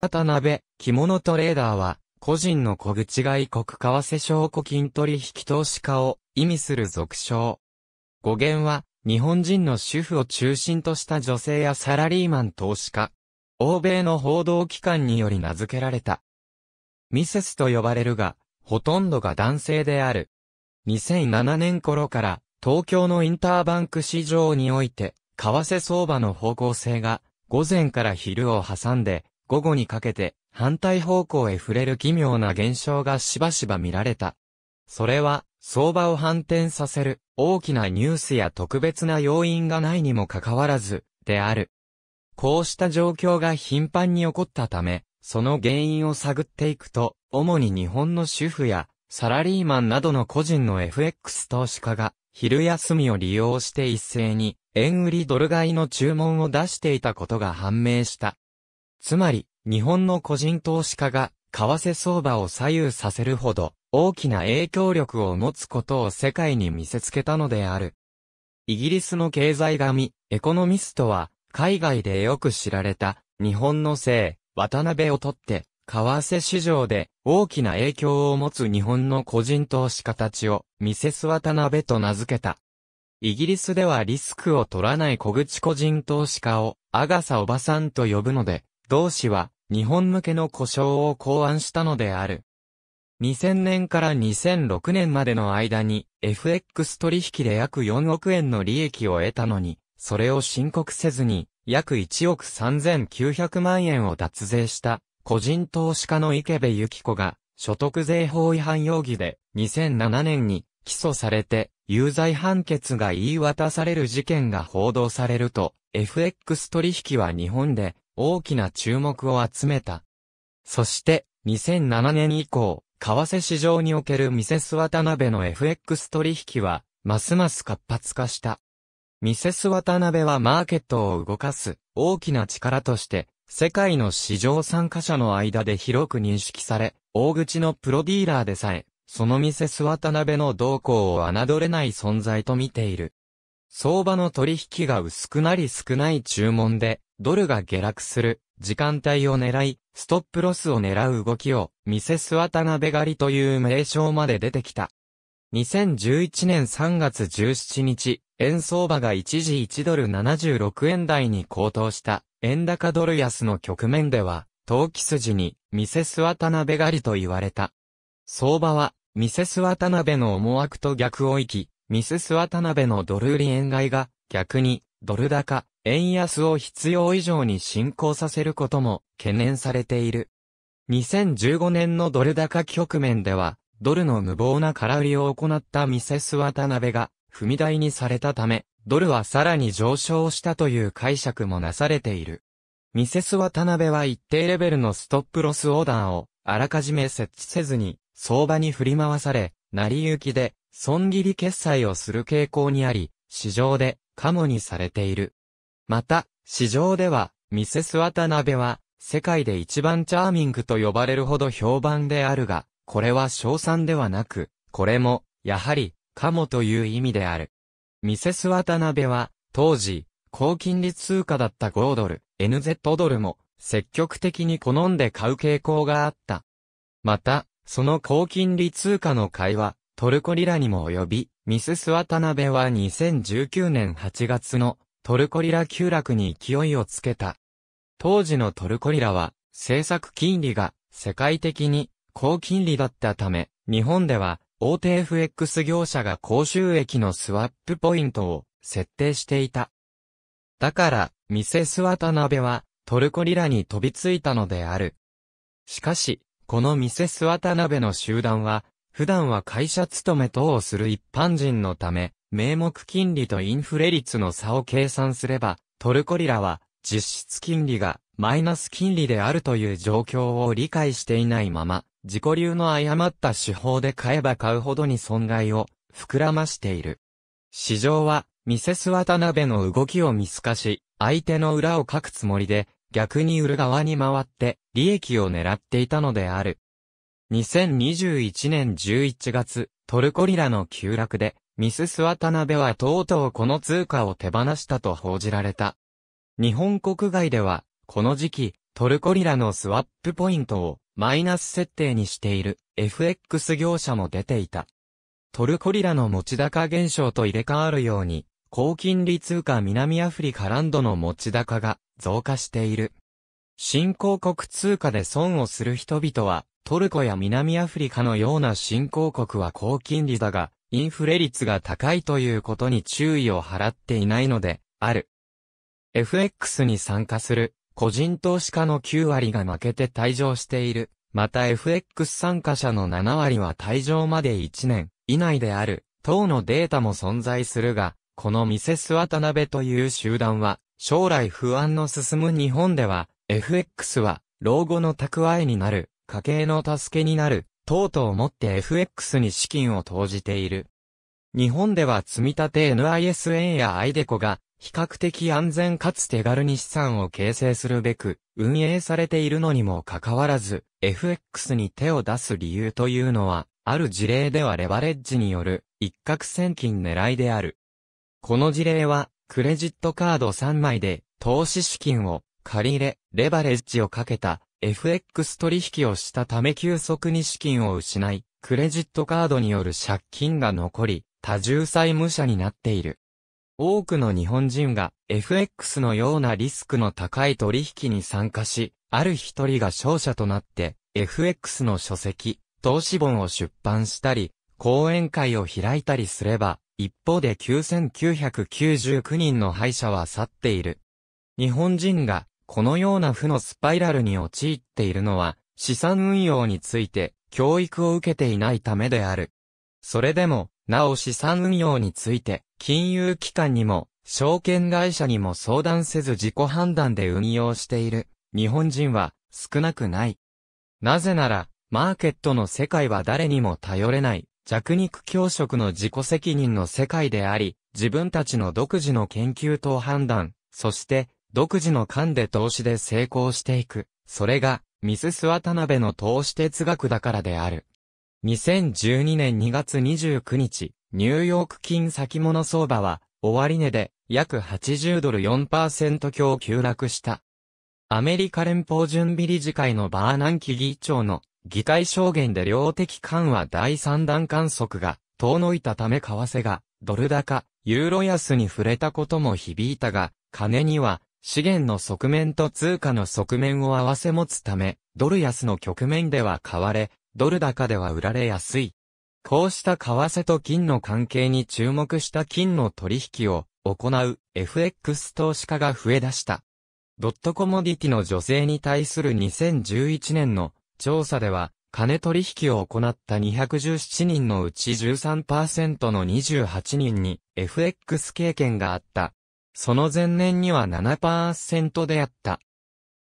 渡辺、着物トレーダーは、個人の小口外国為替証拠金取引投資家を意味する俗称。語源は、日本人の主婦を中心とした女性やサラリーマン投資家。欧米の報道機関により名付けられた。ミセスと呼ばれるが、ほとんどが男性である。2007年頃から、東京のインターバンク市場において、為替相場の方向性が、午前から昼を挟んで、午後にかけて反対方向へ触れる奇妙な現象がしばしば見られた。それは、相場を反転させる大きなニュースや特別な要因がないにもかかわらず、である。こうした状況が頻繁に起こったため、その原因を探っていくと、主に日本の主婦やサラリーマンなどの個人の FX 投資家が、昼休みを利用して一斉に、円売りドル買いの注文を出していたことが判明した。つまり、日本の個人投資家が、為替相場を左右させるほど、大きな影響力を持つことを世界に見せつけたのである。イギリスの経済紙、エコノミストは、海外でよく知られた、日本の姓、渡辺をとって、為替市場で大きな影響を持つ日本の個人投資家たちをミセス渡辺と名付けた。イギリスではリスクを取らない小口個人投資家をアガサおばさんと呼ぶので、同氏は、日本向けの故障を考案したのである。2000年から2006年までの間に FX 取引で約4億円の利益を得たのに、それを申告せずに約1億3900万円を脱税した個人投資家の池部幸子が所得税法違反容疑で2007年に起訴されて有罪判決が言い渡される事件が報道されると FX 取引は日本で大きな注目を集めた。そして、2007年以降、為替市場におけるミセス渡辺の FX 取引は、ますます活発化した。ミセス渡辺はマーケットを動かす大きな力として、世界の市場参加者の間で広く認識され、大口のプロディーラーでさえ、そのミセス渡辺の動向を侮れない存在と見ている。相場の取引が薄くなり少ない注文で、ドルが下落する、時間帯を狙い、ストップロスを狙う動きを、ミセス渡辺狩りという名称まで出てきた。2011年3月17日、円相場が一時1ドル76円台に高騰した円高ドル安の局面では、投機筋にミセス渡辺狩りと言われた。相場はミセス渡辺の思惑と逆を行き、ミセス渡辺のドル売り円買いが逆にドル高、円安を必要以上に進行させることも懸念されている。2015年のドル高局面では、ドルの無謀な空売りを行ったミセス渡辺が踏み台にされたため、ドルはさらに上昇したという解釈もなされている。ミセス渡辺は一定レベルのストップロスオーダーをあらかじめ設置せずに相場に振り回され、成り行きで損切り決済をする傾向にあり、市場でカモにされている。また、市場では、ミセス渡辺は、世界で一番チャーミングと呼ばれるほど評判であるが、これは賞賛ではなく、これも、やはり、かもという意味である。ミセス渡辺は、当時、高金利通貨だった5ドル、NZ ドルも、積極的に好んで買う傾向があった。また、その高金利通貨の買いは、トルコリラにも及び、ミセス渡辺は2019年8月のトルコリラ急落に勢いをつけた。当時のトルコリラは、政策金利が世界的に高金利だったため、日本では大手 FX 業者が高収益のスワップポイントを設定していた。だから、ミセス渡辺はトルコリラに飛びついたのである。しかし、このミセス渡辺の集団は、普段は会社勤め等をする一般人のため、名目金利とインフレ率の差を計算すれば、トルコリラは実質金利がマイナス金利であるという状況を理解していないまま、自己流の誤った手法で買えば買うほどに損害を膨らましている。市場は、ミセス渡辺の動きを見透かし、相手の裏を書くつもりで、逆に売る側に回って、利益を狙っていたのである。2021年11月、トルコリラの急落で、ミスス渡辺はとうとうこの通貨を手放したと報じられた。日本国外では、この時期、トルコリラのスワップポイントをマイナス設定にしている FX 業者も出ていた。トルコリラの持ち高減少と入れ替わるように、高金利通貨南アフリカランドの持ち高が増加している。新興国通貨で損をする人々は、トルコや南アフリカのような新興国は高金利だが、インフレ率が高いということに注意を払っていないので、ある。FX に参加する、個人投資家の9割が負けて退場している。また FX 参加者の7割は退場まで1年以内である、等のデータも存在するが、このミセス渡辺という集団は、将来不安の進む日本では、FX は、老後の蓄えになる、家計の助けになる、等々をもって FX に資金を投じている。日本では積立 NISN やアイデコが比較的安全かつ手軽に資産を形成するべく運営されているのにもかかわらず FX に手を出す理由というのはある事例ではレバレッジによる一攫千金狙いである。この事例はクレジットカード3枚で投資資金を借り入れレバレッジをかけた FX 取引をしたため急速に資金を失い、クレジットカードによる借金が残り、多重債務者になっている。多くの日本人が FX のようなリスクの高い取引に参加し、ある一人が勝者となって FX の書籍、投資本を出版したり、講演会を開いたりすれば、一方で9999人の敗者は去っている。日本人がこのような負のスパイラルに陥っているのは、資産運用について教育を受けていないためである。それでも、なお資産運用について、金融機関にも、証券会社にも相談せず自己判断で運用している、日本人は少なくない。なぜなら、マーケットの世界は誰にも頼れない、弱肉強食の自己責任の世界であり、自分たちの独自の研究と判断、そして、独自の勘で投資で成功していく。それが、ミススワタナベの投資哲学だからである。2012年2月29日、ニューヨーク金先物相場は、終値で約80ドル4%強急落した。アメリカ連邦準備理事会のバーナンキ議長の議会証言で量的緩和第3弾観測が遠のいたため為替がドル高、ユーロ安に触れたことも響いたが、金には資源の側面と通貨の側面を合わせ持つため、ドル安の局面では買われ、ドル高では売られやすい。こうした為替と金の関係に注目した金の取引を行う FX 投資家が増え出した。ドットコモディティの女性に対する2011年の調査では、金取引を行った217人のうち13%の28人に FX 経験があったその前年には7%であった。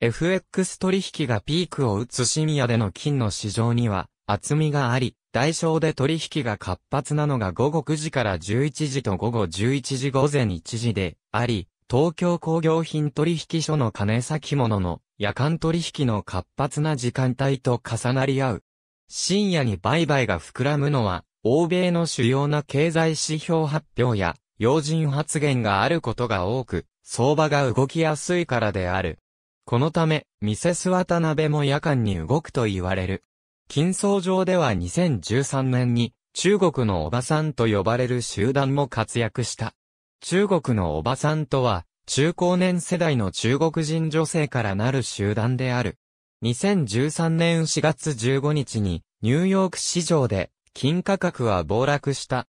FX 取引がピークを打つ深夜での金の市場には厚みがあり、代償で取引が活発なのが午後9時から11時と午後11時午前1時であり、東京工業品取引所の金先物の夜間取引の活発な時間帯と重なり合う。深夜に売買が膨らむのは、欧米の主要な経済指標発表や要人発言があることが多く、相場が動きやすいからである。このため、ミセス渡辺も夜間に動くと言われる。金相上では2013年に、中国のおばさんと呼ばれる集団も活躍した。中国のおばさんとは、中高年世代の中国人女性からなる集団である。2013年4月15日に、ニューヨーク市場で、金価格は暴落した。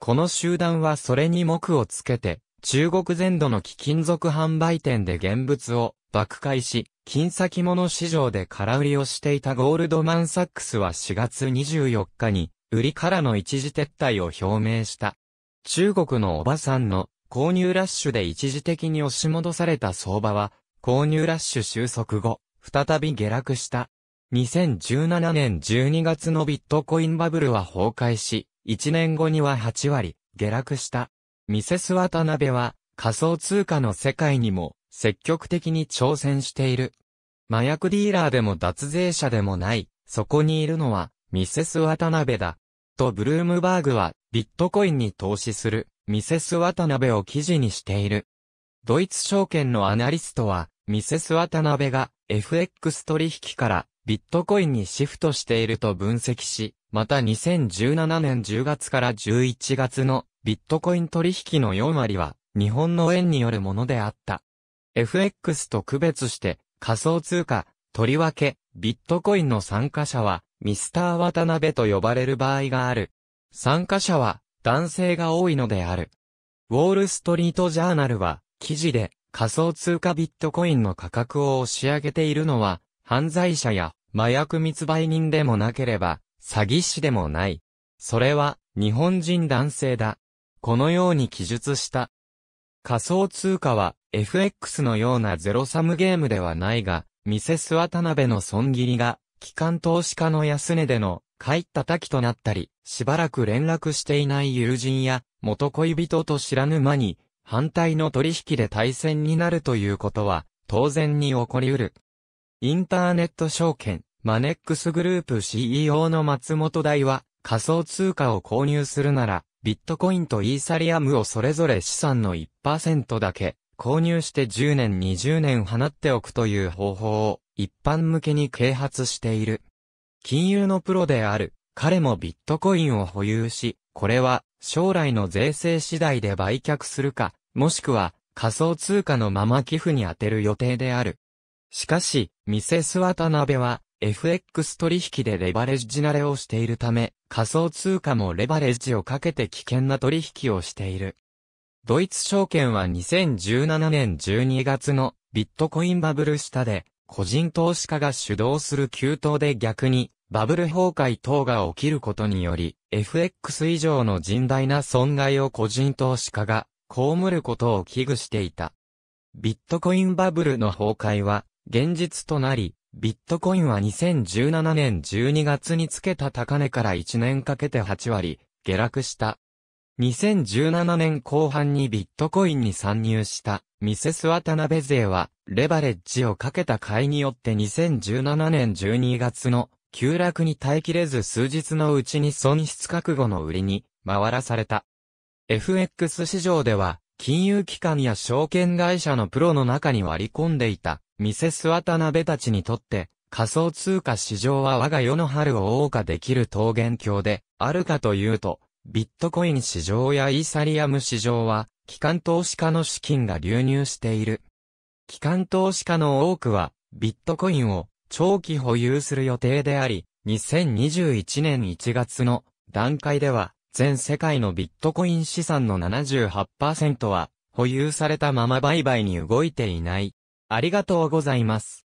この集団はそれに目をつけて、中国全土の貴金属販売店で現物を爆買いし、金先物市場で空売りをしていたゴールドマンサックスは4月24日に、売りからの一時撤退を表明した。中国のおばさんの購入ラッシュで一時的に押し戻された相場は、購入ラッシュ収束後、再び下落した。2017年12月のビットコインバブルは崩壊し、1年後には8割、下落した。ミセス渡辺は、仮想通貨の世界にも、積極的に挑戦している。麻薬ディーラーでも脱税者でもない、そこにいるのは、ミセス渡辺だ。とブルームバーグは、ビットコインに投資する、ミセス渡辺を記事にしている。ドイツ証券のアナリストは、ミセス渡辺が FX 取引からビットコインにシフトしていると分析し、また2017年10月から11月のビットコイン取引の4割は日本の円によるものであった。FX と区別して仮想通貨、とりわけビットコインの参加者はミスター渡辺と呼ばれる場合がある。参加者は男性が多いのである。ウォールストリートジャーナルは記事で仮想通貨ビットコインの価格を押し上げているのは犯罪者や麻薬密売人でもなければ詐欺師でもない。それは、日本人男性だ。このように記述した。仮想通貨は、FX のようなゼロサムゲームではないが、ミセス渡辺の損切りが、機関投資家の安値での、帰った滝となったり、しばらく連絡していない友人や、元恋人と知らぬ間に、反対の取引で対戦になるということは、当然に起こり得る。インターネット証券、マネックスグループ CEO の松本大は、仮想通貨を購入するなら、ビットコインとイーサリアムをそれぞれ資産の1%だけ、購入して10年20年放っておくという方法を、一般向けに啓発している。金融のプロである、彼もビットコインを保有し、これは将来の税制次第で売却するか、もしくは仮想通貨のまま寄付に充てる予定である。しかし、ミセス渡辺は、FX 取引でレバレッジ慣れをしているため、仮想通貨もレバレッジをかけて危険な取引をしている。ドイツ証券は2017年12月のビットコインバブル下で、個人投資家が主導する急騰で逆に、バブル崩壊等が起きることにより、FX 以上の甚大な損害を個人投資家が、被ることを危惧していた。ビットコインバブルの崩壊は、現実となり、ビットコインは2017年12月につけた高値から1年かけて8割下落した。2017年後半にビットコインに参入したミセス渡辺勢はレバレッジをかけた買いによって2017年12月の急落に耐えきれず数日のうちに損失覚悟の売りに回らされた。FX 市場では金融機関や証券会社のプロの中に割り込んでいたミセス渡辺たちにとって、仮想通貨市場は我が世の春を謳歌できる桃源郷で、あるかというと、ビットコイン市場やイーサリアム市場は、機関投資家の資金が流入している。機関投資家の多くは、ビットコインを長期保有する予定であり、2021年1月の段階では、全世界のビットコイン資産の78%は、保有されたまま売買に動いていない。ありがとうございます。